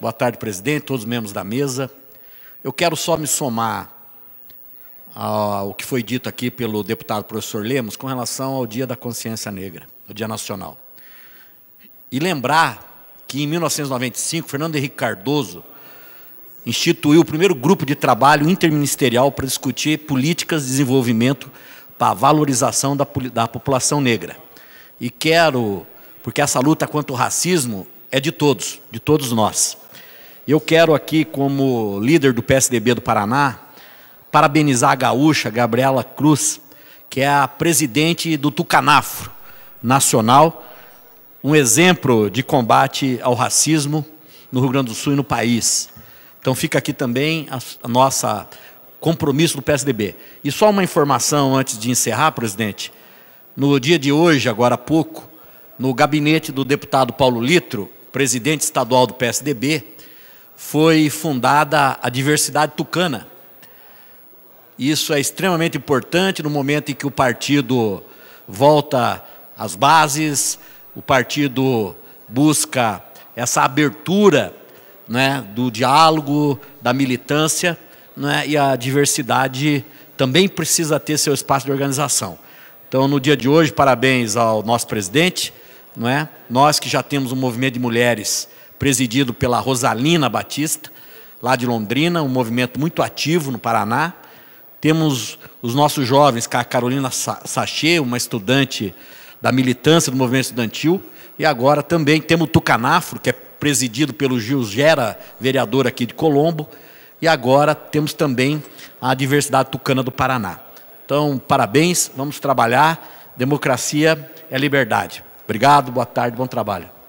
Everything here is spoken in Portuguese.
Boa tarde, presidente, todos os membros da mesa. Eu quero só me somar ao que foi dito aqui pelo deputado professor Lemos com relação ao Dia da Consciência Negra, o Dia Nacional. E lembrar que em 1995, Fernando Henrique Cardoso instituiu o primeiro grupo de trabalho interministerial para discutir políticas de desenvolvimento para a valorização da, da população negra. E quero, porque essa luta contra o racismo é de todos, de todos nós. Eu quero aqui, como líder do PSDB do Paraná, parabenizar a gaúcha Gabriela Cruz, que é a presidente do Tucanafro Nacional, um exemplo de combate ao racismo no Rio Grande do Sul e no país. Então fica aqui também a, nossa compromisso do PSDB. E só uma informação antes de encerrar, presidente. No dia de hoje, agora há pouco, no gabinete do deputado Paulo Litro, presidente estadual do PSDB, foi fundada a Diversidade Tucana. Isso é extremamente importante no momento em que o partido volta às bases, o partido busca essa abertura né, do diálogo, da militância, né, e a diversidade também precisa ter seu espaço de organização. Então, no dia de hoje, parabéns ao nosso presidente. Não é? Nós que já temos um movimento de mulheres presidido pela Rosalina Batista, lá de Londrina, um movimento muito ativo no Paraná. Temos os nossos jovens, a Carolina Sachê, uma estudante da militância do movimento estudantil, e agora também temos o Tucanafro, que é presidido pelo Gil Gera, vereador aqui de Colombo, e agora temos também a diversidade tucana do Paraná. Então, parabéns, vamos trabalhar. Democracia é liberdade. Obrigado, boa tarde, bom trabalho.